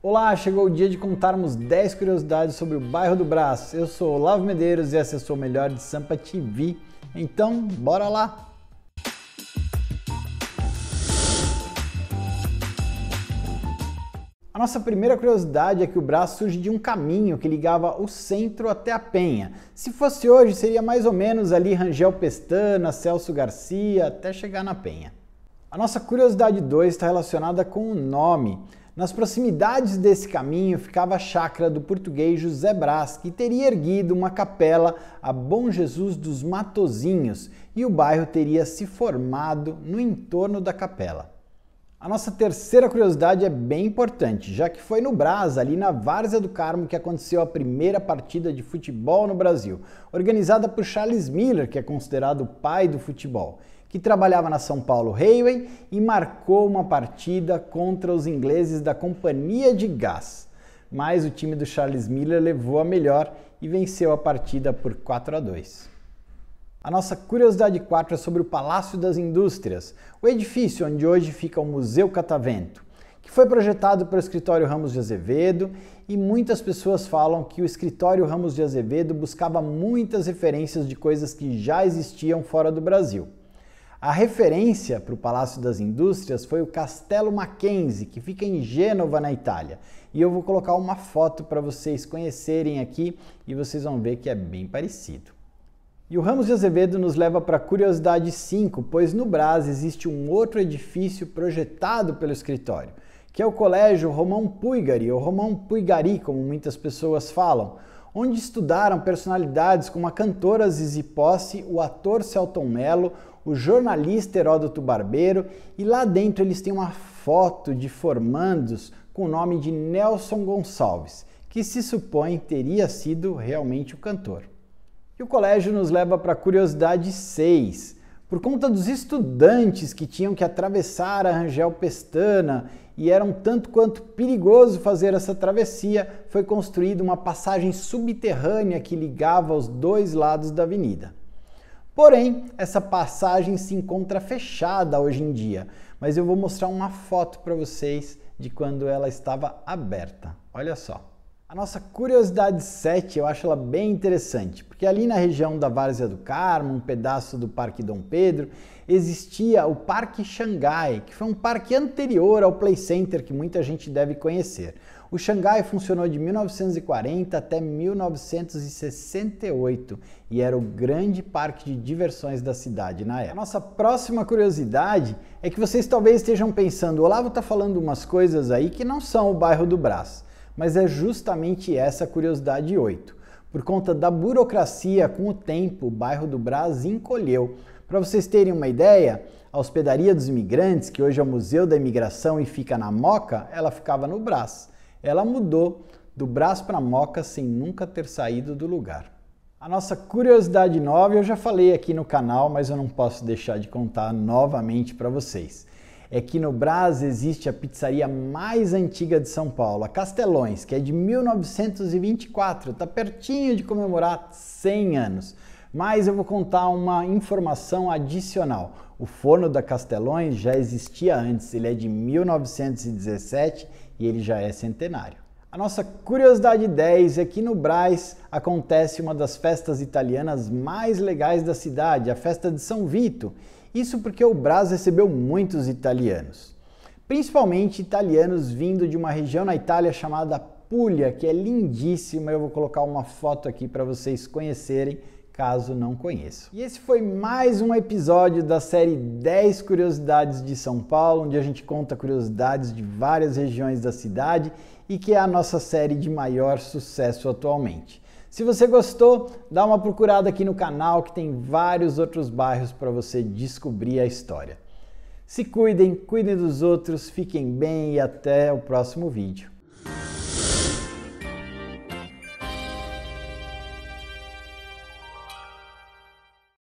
Olá, chegou o dia de contarmos 10 curiosidades sobre o bairro do Brás. Eu sou Olavo Medeiros e essa é a sua melhor de Sampa TV. Então, bora lá! A nossa primeira curiosidade é que o Brás surge de um caminho que ligava o centro até a Penha. Se fosse hoje, seria mais ou menos ali Rangel Pestana, Celso Garcia, até chegar na Penha. A nossa curiosidade 2 está relacionada com o nome. Nas proximidades desse caminho ficava a chácara do português José Brás, que teria erguido uma capela a Bom Jesus dos Matozinhos, e o bairro teria se formado no entorno da capela. A nossa terceira curiosidade é bem importante, já que foi no Brás, ali na Várzea do Carmo, que aconteceu a primeira partida de futebol no Brasil, organizada por Charles Miller, que é considerado o pai do futebol, que trabalhava na São Paulo Railway e marcou uma partida contra os ingleses da Companhia de Gás. Mas o time do Charles Miller levou a melhor e venceu a partida por 4 a 2. A nossa curiosidade 4 é sobre o Palácio das Indústrias, o edifício onde hoje fica o Museu Catavento, que foi projetado pelo escritório Ramos de Azevedo e muitas pessoas falam que o escritório Ramos de Azevedo buscava muitas referências de coisas que já existiam fora do Brasil. A referência para o Palácio das Indústrias foi o Castelo Mackenzie, que fica em Gênova, na Itália. E eu vou colocar uma foto para vocês conhecerem aqui e vocês vão ver que é bem parecido. E o Ramos de Azevedo nos leva para a curiosidade 5, pois no Brás existe um outro edifício projetado pelo escritório, que é o Colégio Romão Puigari, ou Romão Puigari, como muitas pessoas falam, onde estudaram personalidades como a cantora Zizi Posse, o ator Celton Mello, o jornalista Heródoto Barbeiro, e lá dentro eles têm uma foto de formandos com o nome de Nelson Gonçalves, que se supõe teria sido realmente o cantor. E o colégio nos leva para a curiosidade 6. Por conta dos estudantes que tinham que atravessar a Rangel Pestana e era um tanto quanto perigoso fazer essa travessia, foi construída uma passagem subterrânea que ligava os dois lados da avenida. Porém, essa passagem se encontra fechada hoje em dia, mas eu vou mostrar uma foto para vocês de quando ela estava aberta. Olha só. A nossa curiosidade 7 eu acho ela bem interessante, porque ali na região da Várzea do Carmo, um pedaço do Parque Dom Pedro, existia o Parque Xangai, que foi um parque anterior ao Play Center que muita gente deve conhecer. O Xangai funcionou de 1940 até 1968 e era o grande parque de diversões da cidade na época. A nossa próxima curiosidade é que vocês talvez estejam pensando: o Olavo está falando umas coisas aí que não são o bairro do Braço mas é justamente essa curiosidade 8. Por conta da burocracia, com o tempo, o bairro do Brás encolheu. Para vocês terem uma ideia, a Hospedaria dos Imigrantes, que hoje é o Museu da Imigração e fica na Moca, ela ficava no Brás. Ela mudou do Brás para Moca sem nunca ter saído do lugar. A nossa curiosidade 9 eu já falei aqui no canal, mas eu não posso deixar de contar novamente para vocês é que no Brás existe a pizzaria mais antiga de São Paulo, a Castelões, que é de 1924, está pertinho de comemorar 100 anos. Mas eu vou contar uma informação adicional. O forno da Castelões já existia antes, ele é de 1917 e ele já é centenário. A nossa curiosidade 10 é que no Braz acontece uma das festas italianas mais legais da cidade, a festa de São Vito. Isso porque o Brás recebeu muitos italianos, principalmente italianos vindo de uma região na Itália chamada Puglia, que é lindíssima. Eu vou colocar uma foto aqui para vocês conhecerem, caso não conheçam. E esse foi mais um episódio da série 10 Curiosidades de São Paulo, onde a gente conta curiosidades de várias regiões da cidade e que é a nossa série de maior sucesso atualmente. Se você gostou, dá uma procurada aqui no canal que tem vários outros bairros para você descobrir a história. Se cuidem, cuidem dos outros, fiquem bem e até o próximo vídeo.